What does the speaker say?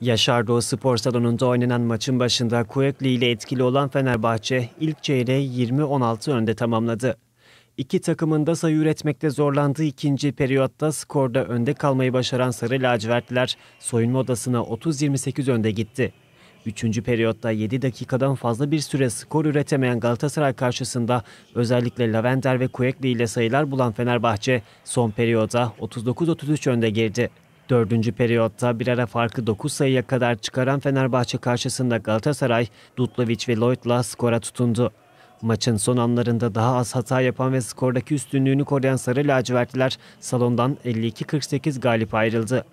Yaşar Doğu Spor Salonu'nda oynanan maçın başında Kuekli ile etkili olan Fenerbahçe ilk çeyreği 20-16 önde tamamladı. İki takımın da sayı üretmekte zorlandığı ikinci periyotta skorda önde kalmayı başaran Sarı Lacivertliler soyunma odasına 30-28 önde gitti. Üçüncü periyotta 7 dakikadan fazla bir süre skor üretemeyen Galatasaray karşısında özellikle Lavender ve Kuekli ile sayılar bulan Fenerbahçe son periyoda 39-33 önde girdi. Dördüncü periyotta bir ara farkı 9 sayıya kadar çıkaran Fenerbahçe karşısında Galatasaray, Dutlovic ve Lloyd'la skora tutundu. Maçın son anlarında daha az hata yapan ve skordaki üstünlüğünü koruyan Sarı Lacivertliler salondan 52-48 galip ayrıldı.